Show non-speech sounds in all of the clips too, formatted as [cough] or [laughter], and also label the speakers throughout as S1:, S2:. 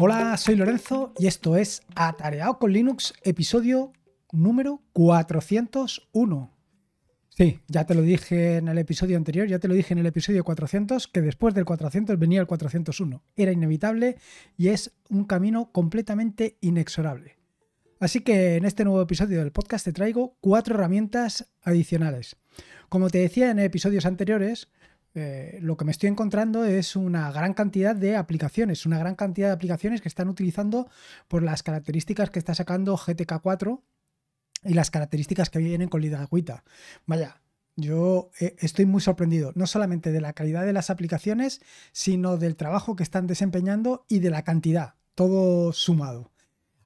S1: Hola, soy Lorenzo y esto es Atareado con Linux, episodio número 401. Sí, ya te lo dije en el episodio anterior, ya te lo dije en el episodio 400, que después del 400 venía el 401. Era inevitable y es un camino completamente inexorable. Así que en este nuevo episodio del podcast te traigo cuatro herramientas adicionales. Como te decía en episodios anteriores, eh, lo que me estoy encontrando es una gran cantidad de aplicaciones, una gran cantidad de aplicaciones que están utilizando por las características que está sacando GTK4 y las características que vienen con Lidagüita. Vaya, yo eh, estoy muy sorprendido, no solamente de la calidad de las aplicaciones, sino del trabajo que están desempeñando y de la cantidad, todo sumado.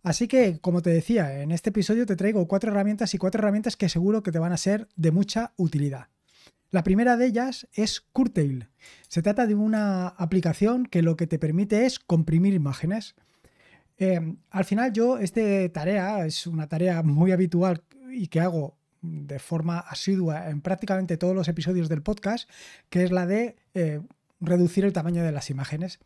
S1: Así que, como te decía, en este episodio te traigo cuatro herramientas y cuatro herramientas que seguro que te van a ser de mucha utilidad. La primera de ellas es Curtail. Se trata de una aplicación que lo que te permite es comprimir imágenes. Eh, al final yo, esta tarea es una tarea muy habitual y que hago de forma asidua en prácticamente todos los episodios del podcast, que es la de eh, reducir el tamaño de las imágenes.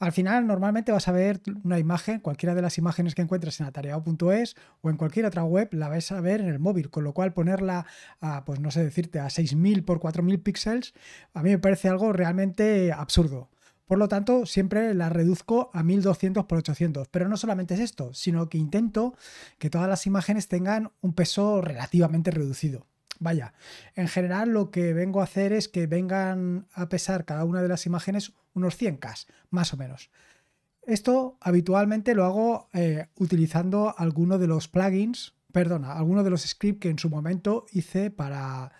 S1: Al final, normalmente vas a ver una imagen, cualquiera de las imágenes que encuentres en atareado.es o en cualquier otra web, la vais a ver en el móvil, con lo cual ponerla a, pues no sé decirte, a 6000 por 4000 píxeles, a mí me parece algo realmente absurdo. Por lo tanto, siempre la reduzco a 1200 por 800. Pero no solamente es esto, sino que intento que todas las imágenes tengan un peso relativamente reducido. Vaya, en general lo que vengo a hacer es que vengan a pesar cada una de las imágenes unos 100K, más o menos. Esto habitualmente lo hago eh, utilizando alguno de los plugins, perdona, alguno de los scripts que en su momento hice para,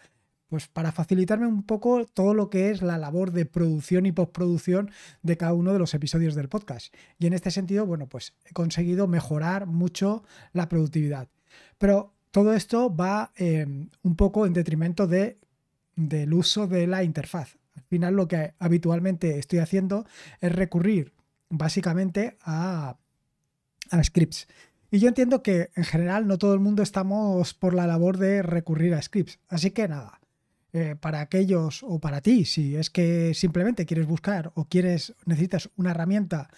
S1: pues para facilitarme un poco todo lo que es la labor de producción y postproducción de cada uno de los episodios del podcast. Y en este sentido, bueno, pues he conseguido mejorar mucho la productividad. Pero todo esto va em, un poco en detrimento del uso de la interfaz. Al final lo que habitualmente estoy haciendo es recurrir básicamente a, scripts. Y yo entiendo que en general no todo el mundo estamos por la labor de recurrir a scripts. Así que nada, eh, para aquellos o para ti, si es que simplemente quieres buscar o quieres, necesitas una herramienta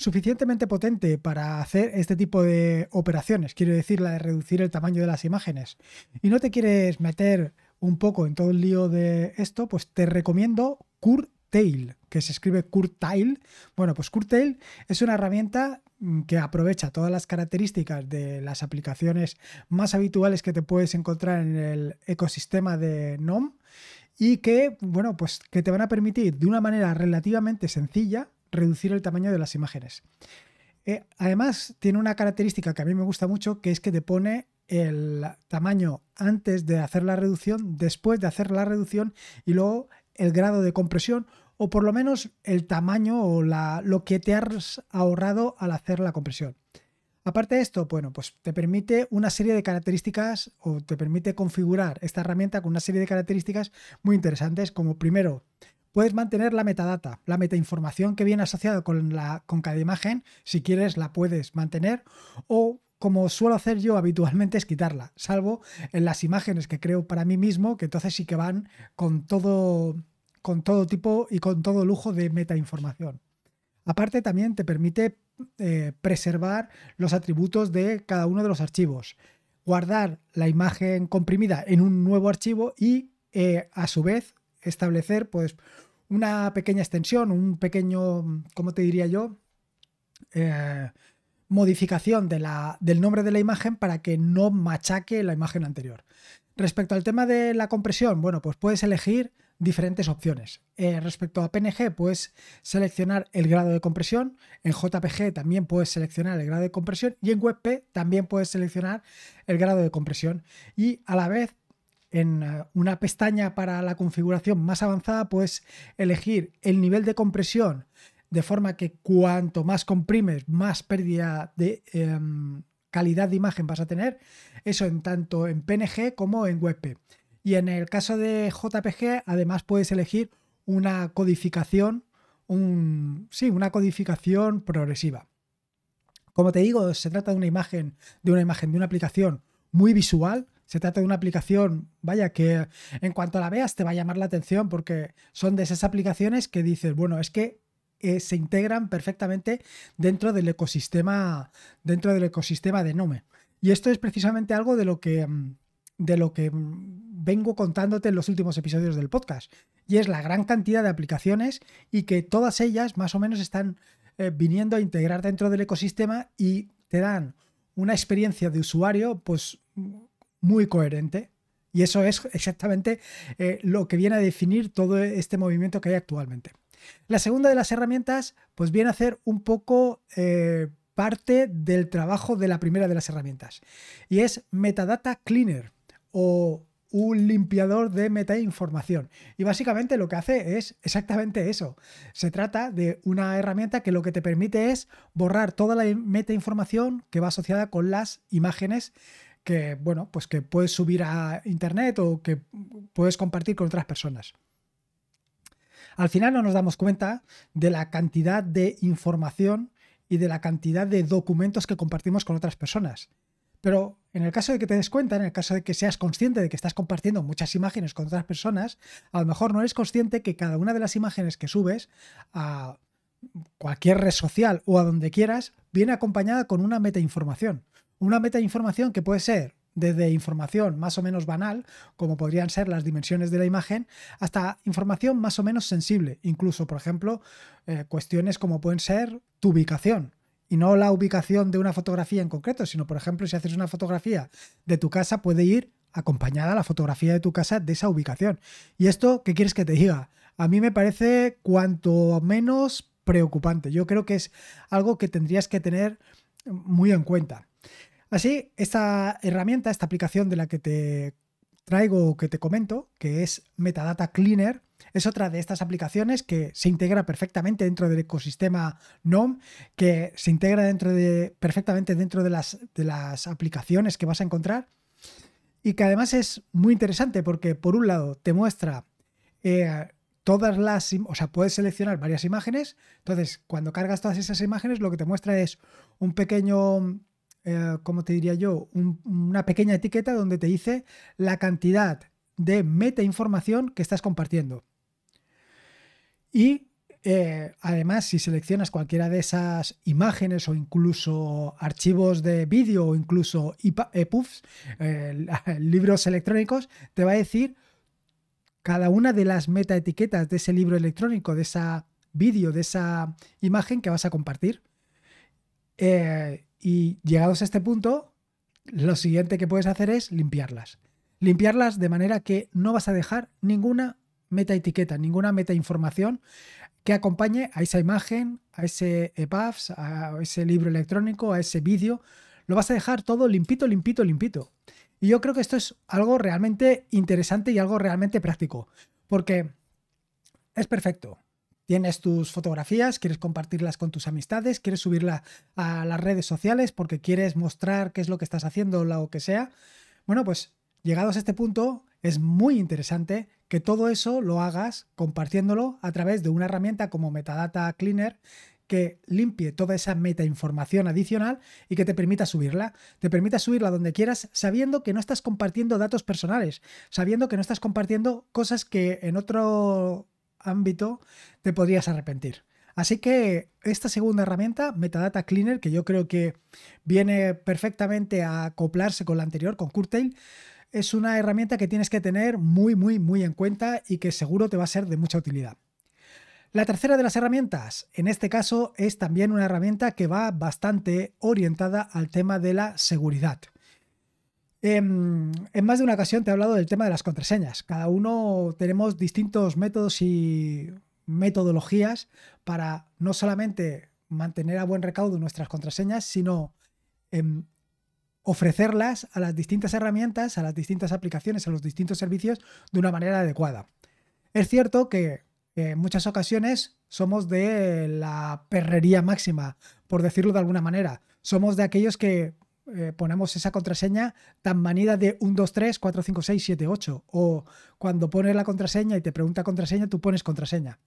S1: suficientemente potente para hacer este tipo de operaciones, quiero decir, la de reducir el tamaño de las imágenes, y no te quieres meter un poco en todo el lío de esto, pues te recomiendo Curtail, que se escribe Curtail. Bueno, pues Curtail es una herramienta mm, que aprovecha todas las características de las aplicaciones más habituales que te puedes encontrar en el ecosistema de GNOME y que, bueno, pues que te van a permitir de una manera relativamente sencilla reducir el tamaño de las imágenes. Eh, además, tiene una característica que a mí me gusta mucho, que es que te pone el tamaño antes de hacer la reducción, después de hacer la reducción y luego el grado de compresión o por lo menos el tamaño o la, lo que te has ahorrado al hacer la compresión. Aparte de esto, bueno, pues te permite una serie de características o te permite configurar esta herramienta con una serie de características muy interesantes, como primero, Puedes mantener la metadata, la metainformación que viene asociada con, cada imagen, si quieres la puedes mantener o como suelo hacer yo habitualmente es quitarla, salvo en las imágenes que creo para mí mismo, que entonces sí que van con todo, con todo tipo y con todo lujo de metainformación. Aparte también te permite eh, preservar los atributos de cada uno de los archivos, guardar la imagen comprimida en un nuevo archivo y eh, a su vez establecer pues una pequeña extensión, un pequeño, ¿cómo te diría yo? Eh, modificación de la, del nombre de la imagen para que no machaque la imagen anterior. Respecto al tema de la compresión, bueno, pues puedes elegir diferentes opciones. Eh, respecto a PNG, puedes seleccionar el grado de compresión, en JPG también puedes seleccionar el grado de compresión y en WebP también puedes seleccionar el grado de compresión. Y a la vez en eh, una pestaña para la configuración más avanzada puedes elegir el nivel de compresión de forma que cuanto más comprimes, más pérdida de em, calidad de imagen vas a tener. Eso en tanto en PNG como en WebP. Y en el caso de JPG, además puedes elegir una codificación, sí, una codificación progresiva. Como te digo, se trata de una imagen, de una imagen, de una aplicación muy visual, se trata de una aplicación, vaya, que en cuanto la veas te va a llamar la atención porque son de esas aplicaciones que dices, bueno, es que eh, se integran perfectamente dentro del ecosistema, dentro del ecosistema de Nome. Y esto es precisamente algo de lo que, mm, de lo que mm, vengo contándote en los últimos episodios del podcast. Y es la gran cantidad de aplicaciones y que todas ellas más o menos están eh, viniendo a integrar dentro del ecosistema y te dan una experiencia de usuario pues mm, muy coherente. Y eso es exactamente eh, lo que viene a definir todo este movimiento que hay actualmente. La segunda de las herramientas, pues viene a hacer un poco eh, parte del trabajo de la primera de las herramientas. Y es Metadata Cleaner o un limpiador de metainformación. Y básicamente lo que hace es exactamente eso. Se trata de una herramienta que lo que te permite es borrar toda la metainformación que va asociada con las imágenes que, bueno, pues que puedes subir a internet o que puedes compartir con otras personas. Al final no nos damos cuenta de la cantidad de información y de la cantidad de documentos que compartimos con otras personas. Pero en el caso de que te des cuenta, en el caso de que seas consciente de que estás compartiendo muchas imágenes con otras personas, a lo mejor no eres consciente que cada una de las imágenes que subes a cualquier red social o a donde quieras viene acompañada con una meta información una meta de información que puede ser desde información más o menos banal, como podrían ser las dimensiones de la imagen, hasta información más o menos sensible, incluso, por ejemplo, eh, cuestiones como pueden ser tu ubicación, y no la ubicación de una fotografía en concreto, sino, por ejemplo, si haces una fotografía de tu casa, puede ir acompañada la fotografía de tu casa de esa ubicación. ¿Y esto qué quieres que te diga? A mí me parece cuanto menos preocupante. Yo creo que es algo que tendrías que tener muy en cuenta. Así, esta herramienta, esta aplicación de la que te traigo o que te comento, que es Metadata Cleaner, es otra de estas aplicaciones que se integra perfectamente dentro del ecosistema GNOME, que se integra dentro de, perfectamente dentro de las, aplicaciones que vas a encontrar y que además es muy interesante porque por un lado te muestra eh, todas las, o sea, puedes seleccionar varias imágenes, entonces cuando cargas todas esas imágenes lo que te muestra es un pequeño eh, como te diría yo, una pequeña etiqueta donde te dice la cantidad de meta información que estás compartiendo. Y eh, además, si seleccionas cualquiera de esas imágenes o incluso archivos de vídeo o incluso EPUFs, eh, eh libros electrónicos, te va a decir cada una de las meta etiquetas de ese libro electrónico, de esa vídeo, de esa imagen que vas a compartir. Y llegados a este punto, lo siguiente que puedes hacer es limpiarlas. Limpiarlas de manera que no vas a dejar ninguna meta etiqueta, ninguna meta información que acompañe a esa imagen, a ese EPUBs, a ese libro electrónico, a ese vídeo. Lo vas a dejar todo limpito, limpito, limpito. Y yo creo que esto es algo realmente interesante y algo realmente práctico, porque es perfecto. Tienes tus fotografías, quieres compartirlas con tus amistades, quieres subirla a las redes sociales porque quieres mostrar qué es lo que estás haciendo o lo que sea. Bueno, pues llegados a este punto, es muy interesante que todo eso lo hagas compartiéndolo a través de una herramienta como Metadata Cleaner que limpie toda esa meta información adicional y que te permita subirla. Te permita subirla donde quieras sabiendo que no estás compartiendo datos personales, sabiendo que no estás compartiendo cosas que en otro ámbito te podrías arrepentir. Así que esta segunda herramienta, Metadata Cleaner, que yo creo que viene perfectamente a acoplarse con la anterior, con Curtail, es una herramienta que tienes que tener muy, muy, muy en cuenta y que seguro te va a ser de mucha utilidad. La tercera de las herramientas, en este caso, es también una herramienta que va bastante orientada al tema de la seguridad. Em, en más de una ocasión te he hablado del tema de las contraseñas. Cada uno tenemos distintos métodos y metodologías para no solamente mantener a buen recaudo nuestras contraseñas, sino em, ofrecerlas a las distintas herramientas, a las distintas aplicaciones, a los distintos servicios de una manera adecuada. Es cierto que en muchas ocasiones somos de la perrería máxima, por decirlo de alguna manera. Somos de aquellos que eh, ponemos esa contraseña tan manida de 1, 2, 3, 4, 5, 6, 7, 8. O cuando pones la contraseña y te pregunta contraseña, tú pones contraseña.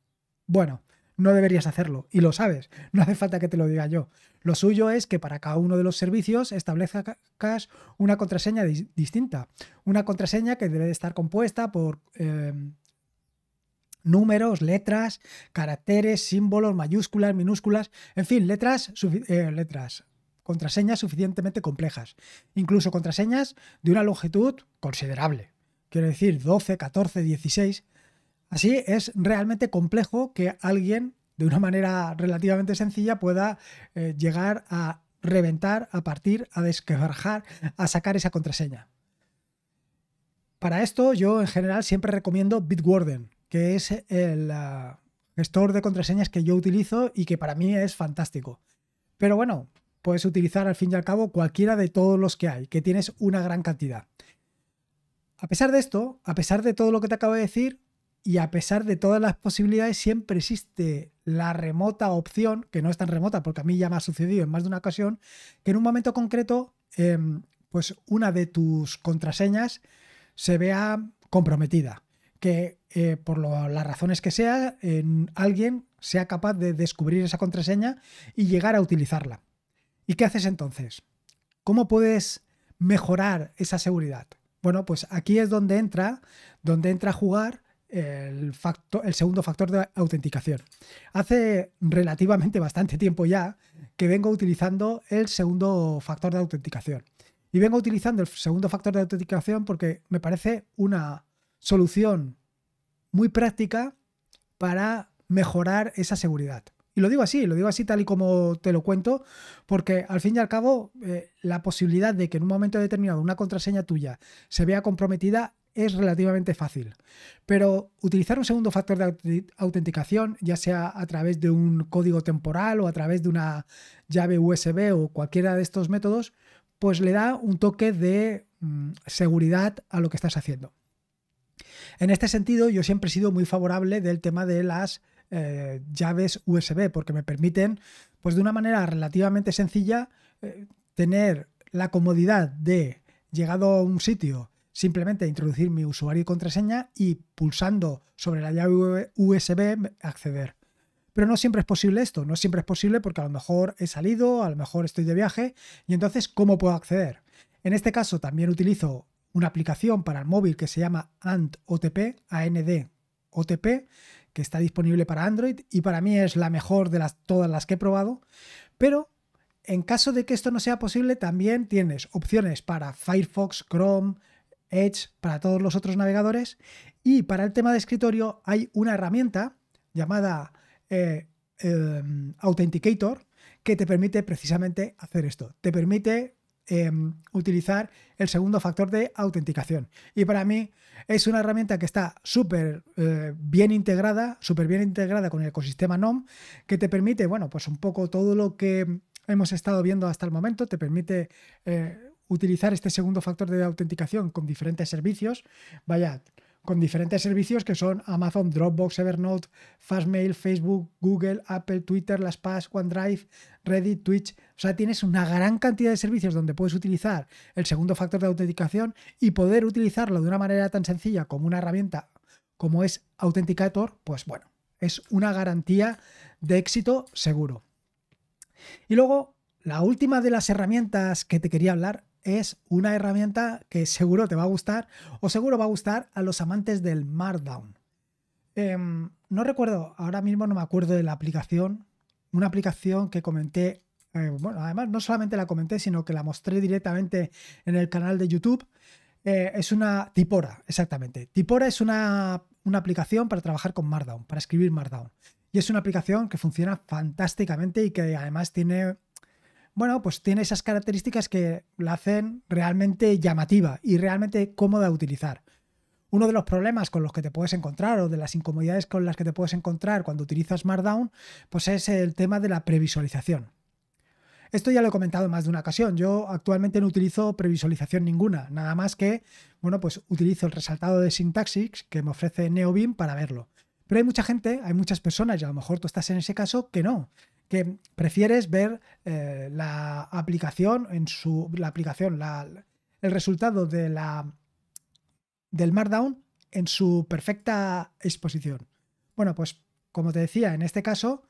S1: Bueno, no deberías hacerlo y lo sabes, no hace falta que te lo diga yo. Lo suyo es que para cada uno de los servicios establezcas una contraseña distinta. Una contraseña que debe estar compuesta por... Em, números, letras, caracteres, símbolos, mayúsculas, minúsculas, en fin, letras, eh, letras, contraseñas suficientemente complejas, incluso contraseñas de una longitud considerable. Quiero decir, 12, 14, 16. Así es realmente complejo que alguien, de una manera relativamente sencilla, pueda eh, llegar a reventar, a partir, a desquebrajar, a sacar esa contraseña. Para esto yo en general siempre recomiendo Bitwarden, que es el ah, gestor de contraseñas que yo utilizo y que para mí es fantástico. Pero bueno, puedes utilizar al fin y al cabo cualquiera de todos los que hay, que tienes una gran cantidad. A pesar de esto, a pesar de todo lo que te acabo de decir y a pesar de todas las posibilidades, siempre existe la remota opción, que no es tan remota porque a mí ya me ha sucedido en más de una ocasión, que en un momento concreto, em, pues una de tus contraseñas se vea comprometida, que eh, por las razones que sea, alguien sea capaz de descubrir esa contraseña y llegar a utilizarla. ¿Y qué haces entonces? ¿Cómo puedes mejorar esa seguridad? Bueno, pues aquí es donde entra, donde entra a jugar el, el segundo factor de autenticación. Hace relativamente bastante tiempo ya que vengo utilizando el segundo factor de autenticación. Y vengo utilizando el segundo factor de autenticación porque me parece una solución muy práctica para mejorar esa seguridad. Y lo digo así, lo digo así tal y como te lo cuento, porque al fin y al cabo eh, la posibilidad de que en un momento determinado una contraseña tuya se vea comprometida es relativamente fácil. Pero utilizar un segundo factor de autenticación, ya sea a través de un código temporal o a través de una llave USB o cualquiera de estos métodos, pues le da un toque de mm, seguridad a lo que estás haciendo. En este sentido, yo siempre he sido muy favorable del tema de las eh, llaves USB, porque me permiten, pues de una manera relativamente sencilla, eh, tener la comodidad de, llegado a un sitio, simplemente introducir mi usuario y contraseña y pulsando sobre la llave USB acceder. Pero no siempre es posible esto, no siempre es posible porque a lo mejor he salido, a lo mejor estoy de viaje y entonces ¿cómo puedo acceder? En este caso también utilizo una aplicación para el móvil que se llama AND OTP, AND OTP, que está disponible para Android y para mí es la mejor de todas las que he probado, pero en caso de que esto no sea posible, también tienes opciones para Firefox, Chrome, Edge, para todos los otros navegadores. Y para el tema de escritorio hay una herramienta llamada eh, em, Authenticator que te permite precisamente hacer esto. Te permite Em, utilizar el segundo factor de autenticación. Y para mí es una herramienta que está súper eh, bien integrada, súper bien integrada con el ecosistema NOM, que te permite, bueno, pues un poco todo lo que hemos estado viendo hasta el momento, te permite... Eh, utilizar este segundo factor de autenticación con diferentes servicios. Vaya, con diferentes servicios que son Amazon, Dropbox, Evernote, Fastmail, Facebook, Google, Apple, Twitter, LastPass, OneDrive, Reddit, Twitch. O sea, tienes una gran cantidad de servicios donde puedes utilizar el segundo factor de autenticación y poder utilizarlo de una manera tan sencilla como una herramienta como es Authenticator, pues bueno, es una garantía de éxito seguro. Y luego, la última de las herramientas que te quería hablar es una herramienta que seguro te va a gustar o seguro va a gustar a los amantes del Markdown. Em, no recuerdo, ahora mismo no me acuerdo de la aplicación, una aplicación que comenté, eh, bueno, además no solamente la comenté, sino que la mostré directamente en el canal de YouTube. Eh, es una Tipora, exactamente. Tipora es una, una aplicación para trabajar con Markdown, para escribir Markdown. Y es una aplicación que funciona fantásticamente y que además tiene bueno, pues tiene esas características que la hacen realmente llamativa y realmente cómoda de utilizar. Uno de los problemas con los que te puedes encontrar o de las incomodidades con las que te puedes encontrar cuando utilizas Markdown, pues es el tema de la previsualización. Esto ya lo he comentado más de una ocasión. Yo actualmente no utilizo previsualización ninguna, nada más que, bueno, pues utilizo el resaltado de Syntaxix que me ofrece NeoBeam para verlo. Pero hay mucha gente, hay muchas personas, y a lo mejor tú estás en ese caso, que no, que prefieres ver eh, la aplicación en su. La aplicación, la, el resultado de la, del Markdown en su perfecta exposición. Bueno, pues como te decía, en este caso,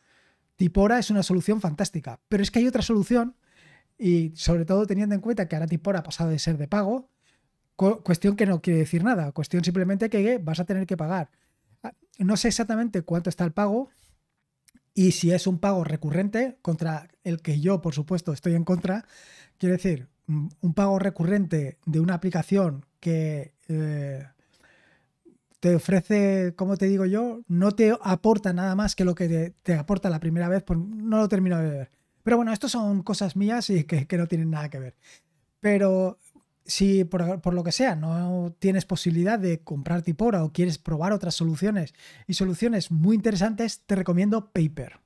S1: Tipora es una solución fantástica, pero es que hay otra solución, y sobre todo teniendo en cuenta que ahora Tipora ha pasado de ser de pago, cuestión que no quiere decir nada, cuestión simplemente que vas a tener que pagar. Ah, no sé exactamente cuánto está el pago, y si es un pago recurrente, contra el que yo, por supuesto, estoy en contra, quiere decir, mm, un pago recurrente de una aplicación que eh, te ofrece, como te digo yo, no te aporta nada más que lo que te, aporta la primera vez, pues no lo termino de ver. Pero bueno, esto son cosas mías y que, que no tienen nada que ver. Pero si por, lo que sea no tienes posibilidad de comprar Tipora o quieres probar otras soluciones y soluciones muy interesantes, te recomiendo Paper.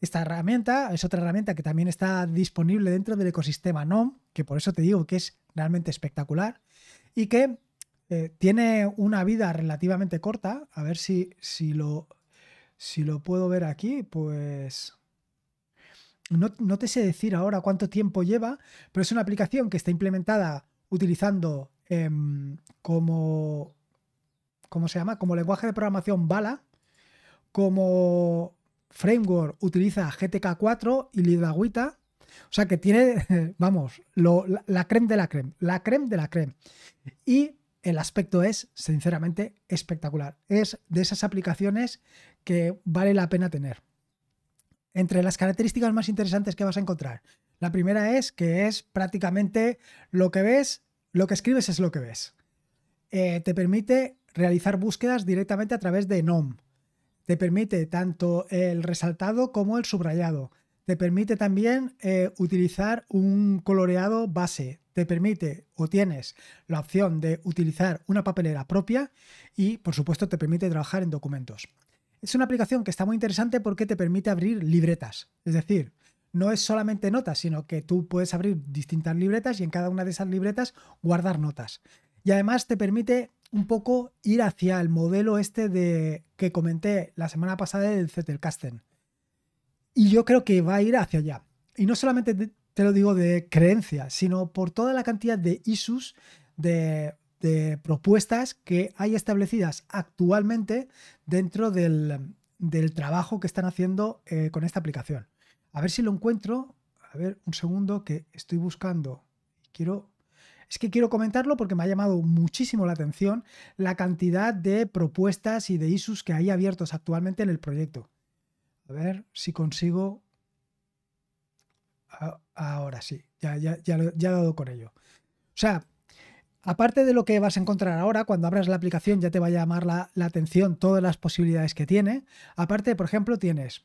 S1: Esta herramienta es otra herramienta que también está disponible dentro del ecosistema NOM, que por eso te digo que es realmente espectacular y que eh, tiene una vida relativamente corta. A ver si, si, lo, si lo puedo ver aquí, pues... No, no, te sé decir ahora cuánto tiempo lleva, pero es una aplicación que está implementada utilizando em, como, se llama? Como lenguaje de programación Bala, como framework utiliza GTK4 y Lidagüita. O sea que tiene, [laughs] vamos, la, la, creme de la creme, la creme de la creme. Y el aspecto es, sinceramente, espectacular. Es de esas aplicaciones que vale la pena tener. Entre las características más interesantes que vas a encontrar, la primera es que es prácticamente lo que ves, lo que escribes es lo que ves. Eh, te permite realizar búsquedas directamente a través de NOM. Te permite tanto el resaltado como el subrayado. Te permite también eh, utilizar un coloreado base. Te permite o tienes la opción de utilizar una papelera propia y por supuesto te permite trabajar en documentos. Es una aplicación que está muy interesante porque te permite abrir libretas. Es decir, no es solamente notas, sino que tú puedes abrir distintas libretas y en cada una de esas libretas guardar notas. Y además te permite un poco ir hacia el modelo este de que comenté la semana pasada del Zettelkasten. Y yo creo que va a ir hacia allá. Y no solamente te lo digo de creencia, sino por toda la cantidad de issues, de, propuestas que hay establecidas actualmente dentro del, trabajo que están haciendo eh, con esta aplicación. A ver si lo encuentro. A ver, un segundo que estoy buscando. Quiero. Es que quiero comentarlo porque me ha llamado muchísimo la atención la cantidad de propuestas y de issues que hay abiertos actualmente en el proyecto. A ver si consigo. Ahora sí, ya, ya, ya, he dado con ello. O sea, aparte de lo que vas a encontrar ahora, cuando abras la aplicación ya te va a llamar la atención todas las posibilidades que tiene. Aparte, por ejemplo, tienes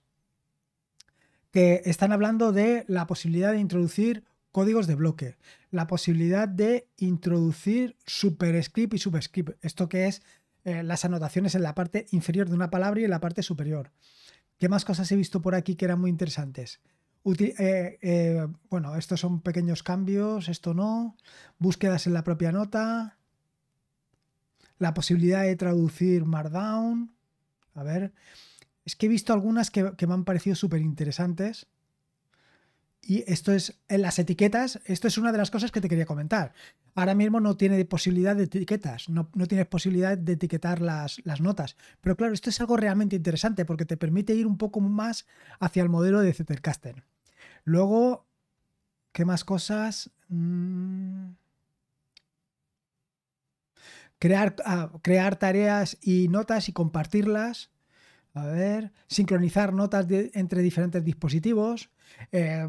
S1: que están hablando de la posibilidad de introducir códigos de bloque, la posibilidad de introducir superscript y subscript, esto que es eh, las anotaciones en la parte inferior de una palabra y en la parte superior. ¿Qué más cosas he visto por aquí que eran muy interesantes? Eh, eh, bueno, estos son pequeños cambios, esto no. Búsquedas en la propia nota. La posibilidad de traducir Markdown. A ver. Es que he visto algunas que, me han parecido súper interesantes. Y esto es, en las etiquetas, esto es una de las cosas que te quería comentar. Ahora mismo no tiene posibilidad de etiquetas, no, tienes posibilidad de etiquetar las, notas. Pero claro, esto es algo realmente interesante porque te permite ir un poco más hacia el modelo de Zettelkasten. Luego, ¿qué más cosas? Mm. Crear, ah, crear tareas y notas y compartirlas. A ver, sincronizar notas entre diferentes dispositivos, eh,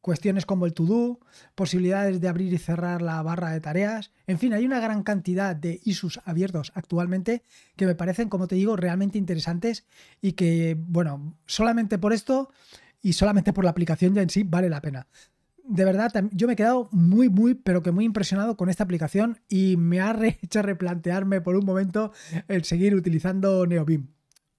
S1: cuestiones como el to-do, posibilidades de abrir y cerrar la barra de tareas. En fin, hay una gran cantidad de ISUs abiertos actualmente que me parecen, como te digo, realmente interesantes y que, bueno, solamente por esto y solamente por la aplicación ya en sí vale la pena. De verdad, yo me he quedado muy, muy, pero que muy impresionado con esta aplicación y me ha [laughs] hecho replantearme por un momento el seguir utilizando NeoBim.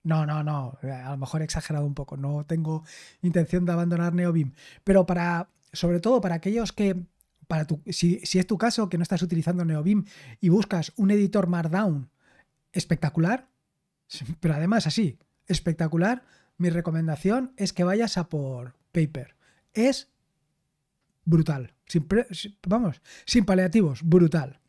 S1: No, no, no. A lo mejor he exagerado un poco. No tengo intención de abandonar Neobim, Pero para, sobre todo para aquellos que, para si, es tu caso que no estás utilizando NeoBeam y buscas un editor Markdown espectacular, [laughs] pero además así, espectacular, mi recomendación es que vayas a por Paper. Es brutal. vamos, sin paliativos, brutal.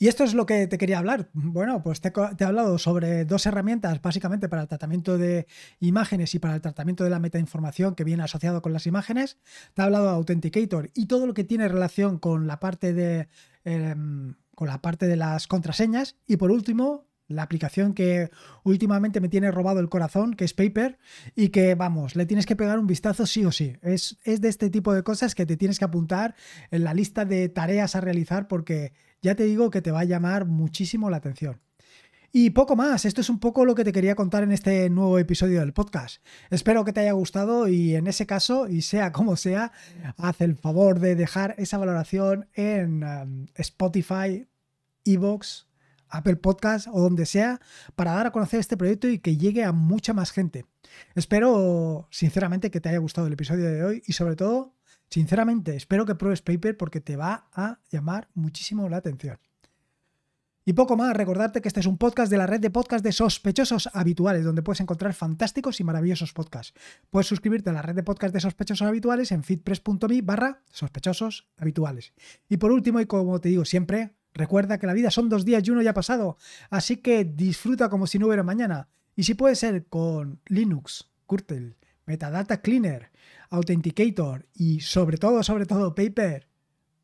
S1: Y esto es lo que te quería hablar. Bueno, pues te, he hablado sobre dos herramientas básicamente para el tratamiento de imágenes y para el tratamiento de la metainformación que viene asociado con las imágenes. Te he hablado de Authenticator y todo lo que tiene relación con la parte de... Em, con la parte de las contraseñas y por último la aplicación que últimamente me tiene robado el corazón, que es Paper, y que vamos, le tienes que pegar un vistazo sí o sí. Es, es de este tipo de cosas que te tienes que apuntar en la lista de tareas a realizar porque ya te digo que te va a llamar muchísimo la atención. Y poco más, esto es un poco lo que te quería contar en este nuevo episodio del podcast. Espero que te haya gustado y en ese caso, y sea como sea, haz el favor de dejar esa valoración en um, Spotify, Evox, Apple Podcast o donde sea para dar a conocer este proyecto y que llegue a mucha más gente. Espero sinceramente que te haya gustado el episodio de hoy y sobre todo, sinceramente, espero que pruebes Paper porque te va a llamar muchísimo la atención. Y poco más, recordarte que este es un podcast de la red de podcast de sospechosos habituales, donde puedes encontrar fantásticos y maravillosos podcasts. Puedes suscribirte a la red de podcast de sospechosos habituales en fitpress.me barra sospechosos habituales. Y por último, y como te digo siempre, Recuerda que la vida son dos días y uno ya ha pasado, así que disfruta como si no hubiera mañana. Y si puede ser con Linux, Kurtel, Metadata Cleaner, Authenticator y sobre todo, sobre todo Paper,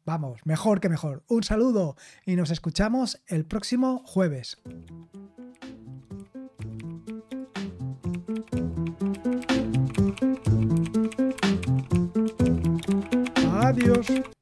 S1: vamos, mejor que mejor. Un saludo y nos escuchamos el próximo jueves. Adiós.